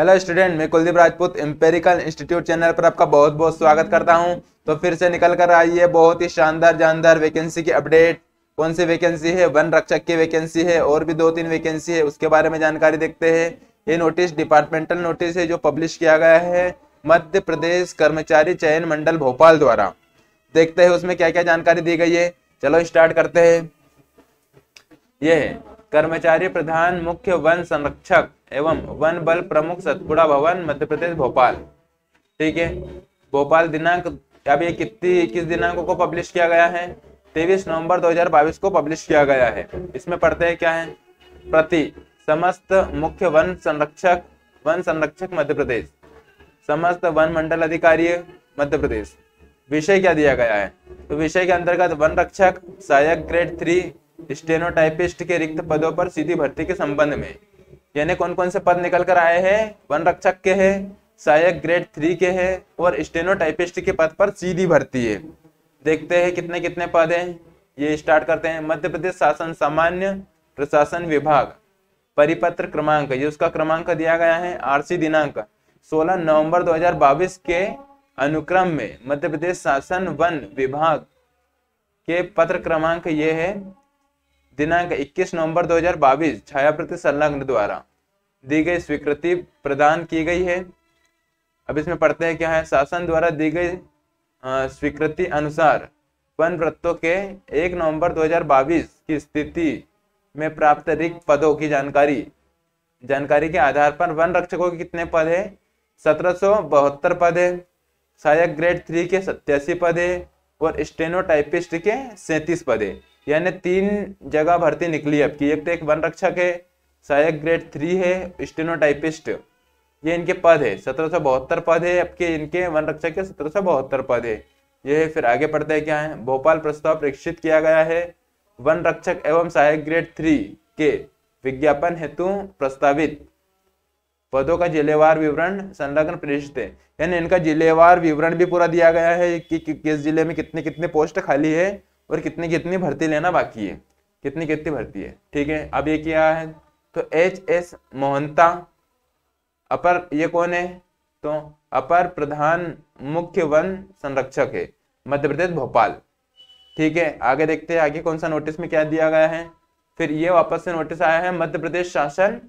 hello student मैं Kuldeep Rajput Empirical Institute channel पर आपका बहुत बहुत स्वागत करता हूं तो फिर से निकल कर आई है बहुत ही शानदार जानदार वैकेंसी की अपडेट कौन सी वैकेंसी है वन रक्षक की वैकेंसी है और भी दो तीन वैकेंसी है उसके बारे में जानकारी देखते हैं ये नोटिस डिपार्टमेंटल नोटिस है जो पब्लिश किया गया है मध्य प्रदेश कर्मचारी चयन मंडल भोपाल द्वारा देखते है उसमें क्या क्या जानकारी दी गई है चलो स्टार्ट करते हैं यह कर्मचारी प्रधान मुख्य वन संरक्षक एवं वन बल प्रमुख सतपुड़ा भवन मध्य प्रदेश भोपाल ठीक है भोपाल दिनांक अब ये कितनी इक्कीस दिनांकों को पब्लिश किया गया है तेईस नवंबर 2022 को पब्लिश किया गया है इसमें पढ़ते हैं क्या है प्रति समस्त मुख्य वन संरक्षक वन संरक्षक मध्य प्रदेश समस्त वन मंडल अधिकारी मध्य प्रदेश विषय क्या दिया गया है तो विषय के अंतर्गत वन रक्षक सहायक ग्रेड थ्री स्टेनोटाइपिस्ट के रिक्त पदों पर सीधी भर्ती के संबंध में यानी कौन कौन से पद निकल कर आए हैं वन रक्षक के है सहायक ग्रेड थ्री के है और स्टेनोटाइपिस्ट के पद पर सीधी भर्ती है देखते हैं कितने कितने पद हैं ये स्टार्ट करते हैं मध्य प्रदेश शासन सामान्य प्रशासन विभाग परिपत्र क्रमांक ये उसका क्रमांक दिया गया है आरसी दिनांक 16 नवंबर 2022 के अनुक्रम में मध्य प्रदेश शासन वन विभाग के पत्र क्रमांक ये है दिनांक 21 नवंबर 2022 छायाप्रति संलग्न द्वारा दी गई स्वीकृति प्रदान की गई है अब इसमें पढ़ते हैं क्या है शासन द्वारा दी गई स्वीकृति अनुसार वन वृत्तों के 1 नवंबर 2022 की स्थिति में प्राप्त रिक्त पदों की जानकारी जानकारी के आधार पर वन रक्षकों के कितने पद है सत्रह पद है सहायक ग्रेड थ्री के सत्यासी पद है और स्टेनोटाइपिस्ट के सैंतीस पद है यानी तीन जगह भर्ती निकली अब की एक तो एक वन रक्षक है सहायक ग्रेड थ्री है स्टेनोटाइपिस्ट ये इनके पद है सत्रह सौ बहत्तर पद है अब के इनके वन रक्षक के सत्रह सौ बहत्तर पद है यह है फिर आगे पढ़ते हैं क्या है भोपाल प्रस्ताव प्रेक्षित किया गया है वन रक्षक एवं सहायक ग्रेड थ्री के विज्ञापन हेतु प्रस्तावित पदों का जिलेवार विवरण संलग्न प्रेषित है यानी इनका जिलेवार विवरण भी पूरा दिया गया है कि किस जिले में कितने कितने पोस्ट खाली है और कितनी कितनी भर्ती लेना बाकी है कितनी कितनी भर्ती है ठीक है अब ये क्या है तो एच एस मोहनता अपर ये कौन है तो अपर प्रधान मुख्य वन संरक्षक है मध्य प्रदेश भोपाल ठीक है आगे देखते हैं आगे कौन सा नोटिस में क्या दिया गया है फिर ये वापस से नोटिस आया है मध्य प्रदेश शासन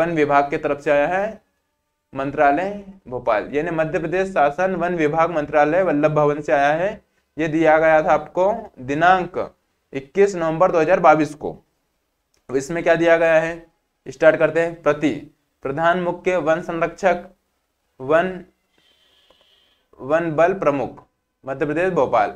वन विभाग के तरफ से आया है मंत्रालय भोपाल यानी मध्य प्रदेश शासन वन विभाग मंत्रालय वल्लभ भवन से आया है ये दिया गया था आपको दिनांक 21 नवंबर 2022 को अब इसमें क्या दिया गया है स्टार्ट करते हैं प्रति प्रधान मुख्य वन संरक्षक वन वन बल प्रमुख मध्य प्रदेश भोपाल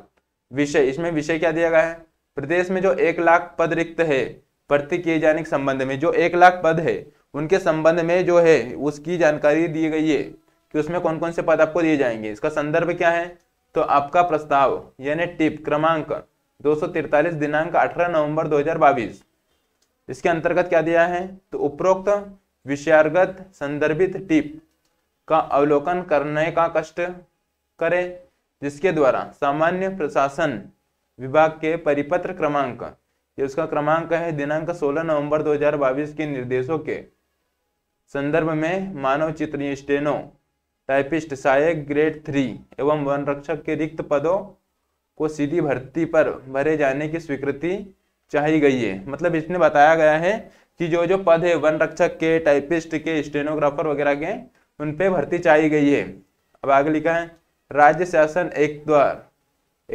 विषय इसमें विषय क्या दिया गया है प्रदेश में जो एक लाख पद रिक्त है भर्ती किए जाने के संबंध में जो एक लाख पद है उनके संबंध में जो है उसकी जानकारी दी गई है कि उसमें कौन कौन से पद आपको दिए जाएंगे इसका संदर्भ क्या है तो आपका प्रस्ताव यानी टिप क्रमांक दो दिनांक 18 नवंबर 2022 इसके अंतर्गत क्या दिया है तो उपरोक्त विषयागत संदर्भित टिप का अवलोकन करने का कष्ट करें जिसके द्वारा सामान्य प्रशासन विभाग के परिपत्र क्रमांक ये उसका क्रमांक है दिनांक 16 नवंबर 2022 के निर्देशों के संदर्भ में मानव चित्र स्टेनो टाइपिस्ट सहायक ग्रेड थ्री एवं वन रक्षक के रिक्त पदों को सीधी भर्ती पर भरे जाने की स्वीकृति चाही गई है मतलब इसने बताया गया है कि जो जो पद है वन रक्षक के टाइपिस्ट के स्टेनोग्राफर वगैरह के उन पे भर्ती चाही गई है अब आगे लिखा है राज्य शासन एक द्वार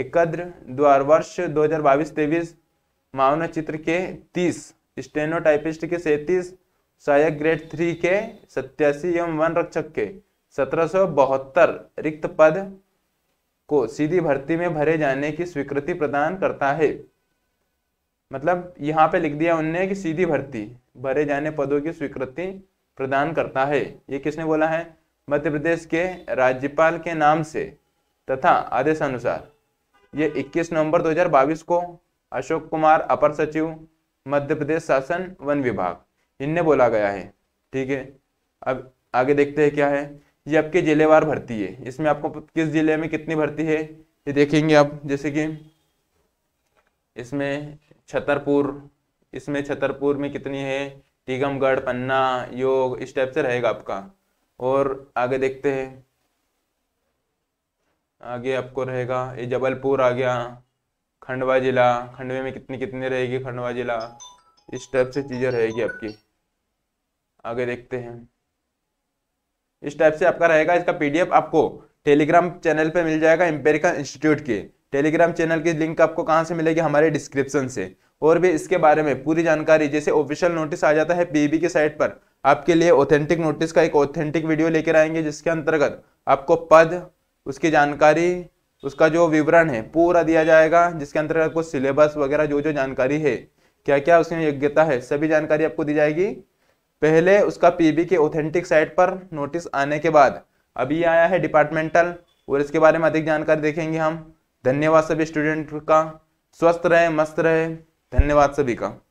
एकद्र द्वार वर्ष दो हजार बाईस तेईस मानव चित्र के तीस स्टेनो टाइपिस्ट के सैतीस सहायक ग्रेड थ्री के सत्यासी एवं वन रक्षक के सत्रह रिक्त पद को सीधी भर्ती में भरे जाने की स्वीकृति प्रदान करता है मतलब यहाँ पे लिख दिया उनने कि सीधी भर्ती भरे जाने पदों की स्वीकृति प्रदान करता है ये किसने बोला है मध्य प्रदेश के राज्यपाल के नाम से तथा आदेश अनुसार ये 21 नवंबर 2022 को अशोक कुमार अपर सचिव मध्य प्रदेश शासन वन विभाग इनने बोला गया है ठीक है अब आगे देखते हैं क्या है ये आपके जिलेवार भर्ती है इसमें आपको किस जिले में कितनी भर्ती है ये देखेंगे आप जैसे कि इसमें छतरपुर इसमें छतरपुर में कितनी है टीकमगढ़ पन्ना योग इस टाइप से रहेगा आपका और आगे देखते हैं आगे आपको रहेगा ये जबलपुर आ गया खंडवा जिला खंडवे में कितनी कितनी रहेगी खंडवा जिला इस टाइप से चीज़ें रहेगी आपकी आगे देखते हैं इस टाइप से आपका रहेगा इसका पीडीएफ आपको टेलीग्राम चैनल पे मिल जाएगा एम्पेरिका इंस्टीट्यूट के टेलीग्राम चैनल की लिंक आपको कहाँ से मिलेगी हमारे डिस्क्रिप्शन से और भी इसके बारे में पूरी जानकारी जैसे ऑफिशियल नोटिस आ जाता है पीबी की साइट पर आपके लिए ऑथेंटिक नोटिस का एक ऑथेंटिक वीडियो लेकर आएंगे जिसके अंतर्गत आपको पद उसकी जानकारी उसका जो विवरण है पूरा दिया जाएगा जिसके अंतर्गत आपको सिलेबस वगैरह जो जो जानकारी है क्या क्या उसमें योग्यता है सभी जानकारी आपको दी जाएगी पहले उसका पीबी के ऑथेंटिक साइट पर नोटिस आने के बाद अभी आया है डिपार्टमेंटल और इसके बारे में अधिक जानकारी देखेंगे हम धन्यवाद सभी स्टूडेंट का स्वस्थ रहे मस्त रहे धन्यवाद सभी का